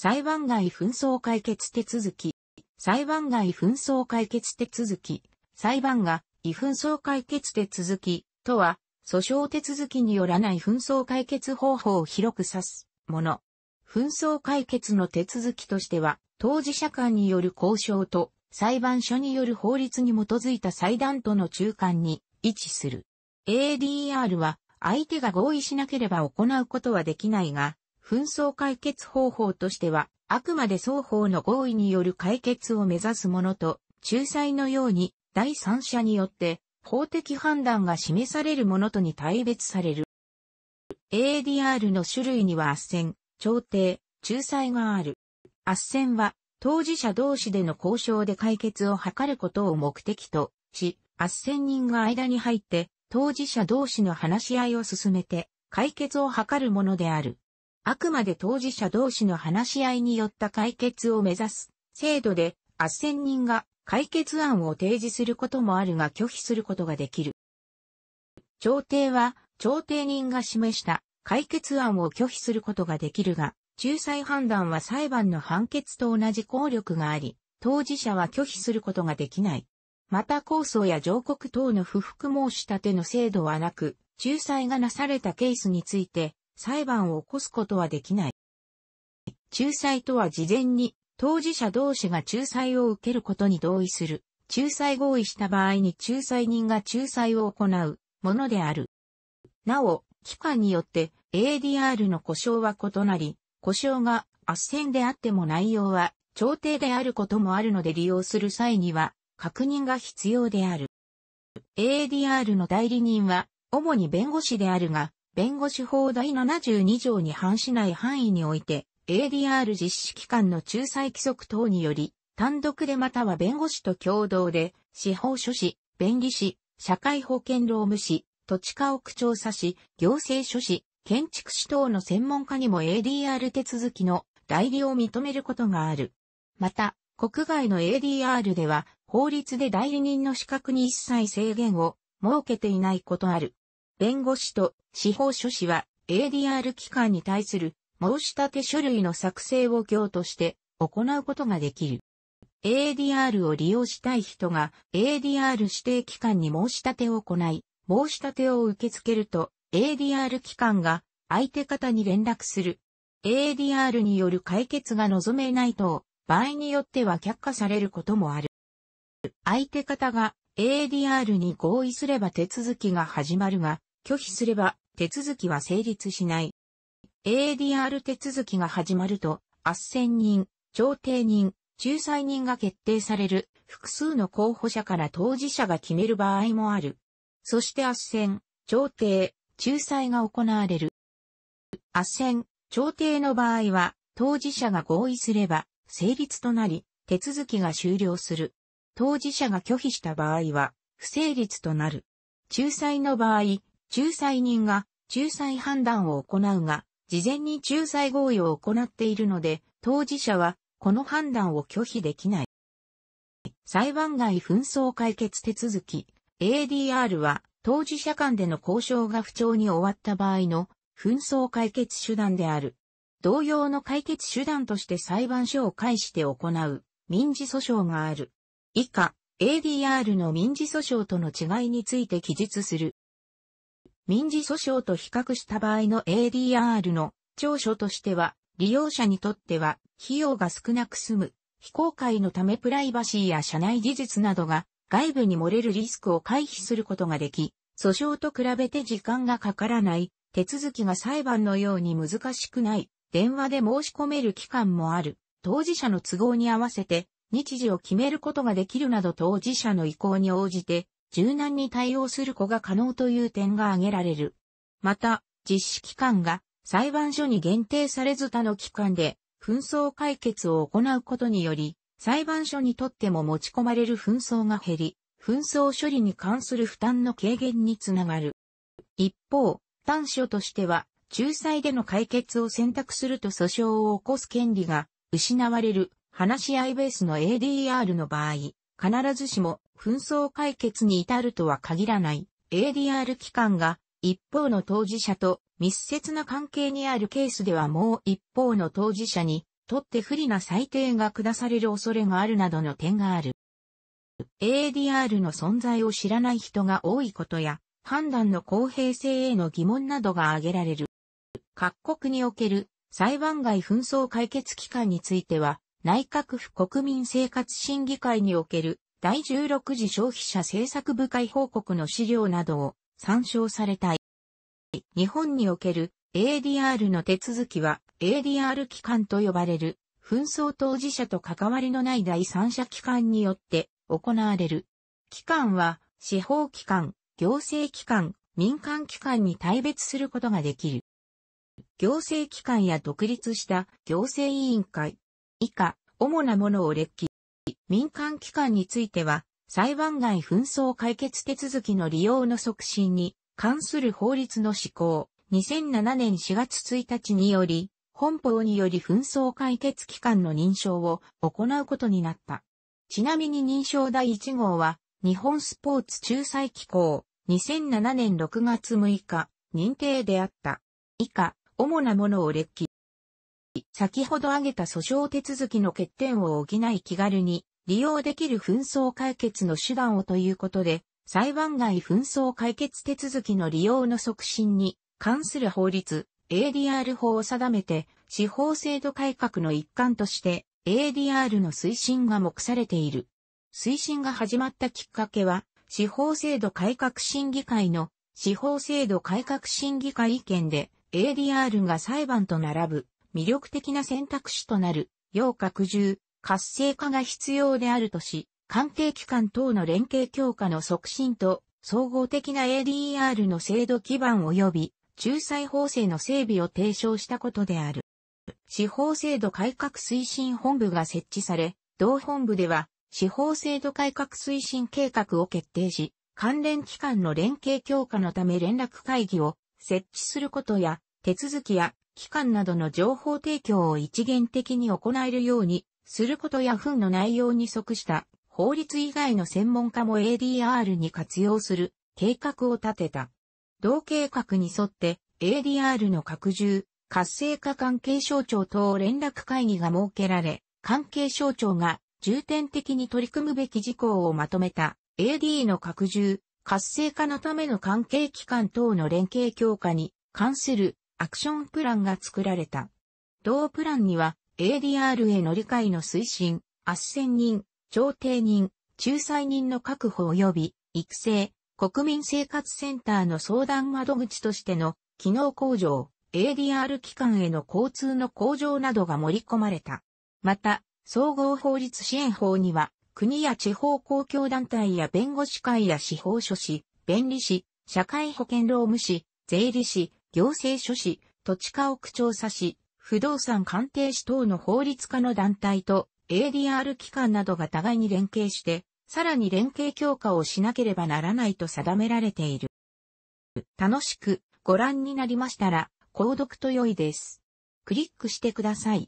裁判外紛争解決手続き、裁判外紛争解決手続き、裁判が異紛争解決手続きとは、訴訟手続きによらない紛争解決方法を広く指すもの。紛争解決の手続きとしては、当事者間による交渉と裁判所による法律に基づいた裁断との中間に位置する。ADR は相手が合意しなければ行うことはできないが、紛争解決方法としては、あくまで双方の合意による解決を目指すものと、仲裁のように第三者によって法的判断が示されるものとに対別される。ADR の種類には斡旋、調停、仲裁がある。斡旋は当事者同士での交渉で解決を図ることを目的とし、斡旋人が間に入って当事者同士の話し合いを進めて解決を図るものである。あくまで当事者同士の話し合いによった解決を目指す制度で、斡旋人が解決案を提示することもあるが拒否することができる。調停は、調停人が示した解決案を拒否することができるが、仲裁判断は裁判の判決と同じ効力があり、当事者は拒否することができない。また控訴や上告等の不服申し立ての制度はなく、仲裁がなされたケースについて、裁判を起こすことはできない。仲裁とは事前に当事者同士が仲裁を受けることに同意する、仲裁合意した場合に仲裁人が仲裁を行うものである。なお、機関によって ADR の故障は異なり、故障が斡旋であっても内容は調停であることもあるので利用する際には確認が必要である。ADR の代理人は主に弁護士であるが、弁護士法第72条に反しない範囲において、ADR 実施機関の仲裁規則等により、単独でまたは弁護士と共同で、司法書士、弁理士、社会保険労務士、土地家屋調査士、行政書士、建築士等の専門家にも ADR 手続きの代理を認めることがある。また、国外の ADR では、法律で代理人の資格に一切制限を設けていないことある。弁護士と司法書士は ADR 機関に対する申し立て書類の作成を業として行うことができる。ADR を利用したい人が ADR 指定機関に申し立てを行い、申し立てを受け付けると ADR 機関が相手方に連絡する。ADR による解決が望めないと、場合によっては却下されることもある。相手方が ADR に合意すれば手続きが始まるが、拒否すれば手続きは成立しない。ADR 手続きが始まると、斡旋人、調停人、仲裁人が決定される複数の候補者から当事者が決める場合もある。そして斡旋、調停、仲裁が行われる。斡旋、調停の場合は、当事者が合意すれば、成立となり、手続きが終了する。当事者が拒否した場合は、不成立となる。仲裁の場合、仲裁人が仲裁判断を行うが、事前に仲裁合意を行っているので、当事者はこの判断を拒否できない。裁判外紛争解決手続き ADR は当事者間での交渉が不調に終わった場合の紛争解決手段である。同様の解決手段として裁判所を介して行う民事訴訟がある。以下、ADR の民事訴訟との違いについて記述する。民事訴訟と比較した場合の ADR の長所としては、利用者にとっては費用が少なく済む、非公開のためプライバシーや社内事実などが外部に漏れるリスクを回避することができ、訴訟と比べて時間がかからない、手続きが裁判のように難しくない、電話で申し込める期間もある、当事者の都合に合わせて日時を決めることができるなど当事者の意向に応じて柔軟に対応する子が可能という点が挙げられる。また、実施期間が裁判所に限定されず他の機関で紛争解決を行うことにより、裁判所にとっても持ち込まれる紛争が減り、紛争処理に関する負担の軽減につながる。一方、短所としては、仲裁での解決を選択すると訴訟を起こす権利が失われる話し合いベースの ADR の場合、必ずしも紛争解決に至るとは限らない ADR 機関が一方の当事者と密接な関係にあるケースではもう一方の当事者にとって不利な裁定が下される恐れがあるなどの点がある。ADR の存在を知らない人が多いことや判断の公平性への疑問などが挙げられる。各国における裁判外紛争解決機関については内閣府国民生活審議会における第16次消費者政策部会報告の資料などを参照されたい。日本における ADR の手続きは ADR 機関と呼ばれる紛争当事者と関わりのない第三者機関によって行われる。機関は司法機関、行政機関、民間機関に対別することができる。行政機関や独立した行政委員会、以下、主なものを列記。民間機関については、裁判外紛争解決手続きの利用の促進に関する法律の施行、2007年4月1日により、本法により紛争解決機関の認証を行うことになった。ちなみに認証第1号は、日本スポーツ仲裁機構、2007年6月6日、認定であった。以下、主なものを列記。先ほど挙げた訴訟手続きの欠点を補い気軽に利用できる紛争解決の手段をということで、裁判外紛争解決手続きの利用の促進に関する法律 ADR 法を定めて司法制度改革の一環として ADR の推進が目されている。推進が始まったきっかけは司法制度改革審議会の司法制度改革審議会意見で ADR が裁判と並ぶ魅力的な選択肢となる、要拡充、活性化が必要であるとし、関係機関等の連携強化の促進と、総合的な ADR の制度基盤及び、仲裁法制の整備を提唱したことである。司法制度改革推進本部が設置され、同本部では、司法制度改革推進計画を決定し、関連機関の連携強化のため連絡会議を設置することや、手続きや機関などの情報提供を一元的に行えるようにすることや本の内容に即した法律以外の専門家も ADR に活用する計画を立てた。同計画に沿って ADR の拡充、活性化関係省庁等連絡会議が設けられ、関係省庁が重点的に取り組むべき事項をまとめた AD の拡充、活性化のための関係機関等の連携強化に関するアクションプランが作られた。同プランには ADR への理解の推進、斡旋人、調停人、仲裁人の確保及び育成、国民生活センターの相談窓口としての機能向上、ADR 機関への交通の向上などが盛り込まれた。また、総合法律支援法には、国や地方公共団体や弁護士会や司法書士、弁理士、社会保険労務士、税理士、行政書士、土地家屋調査士、不動産鑑定士等の法律家の団体と ADR 機関などが互いに連携して、さらに連携強化をしなければならないと定められている。楽しくご覧になりましたら、購読と良いです。クリックしてください。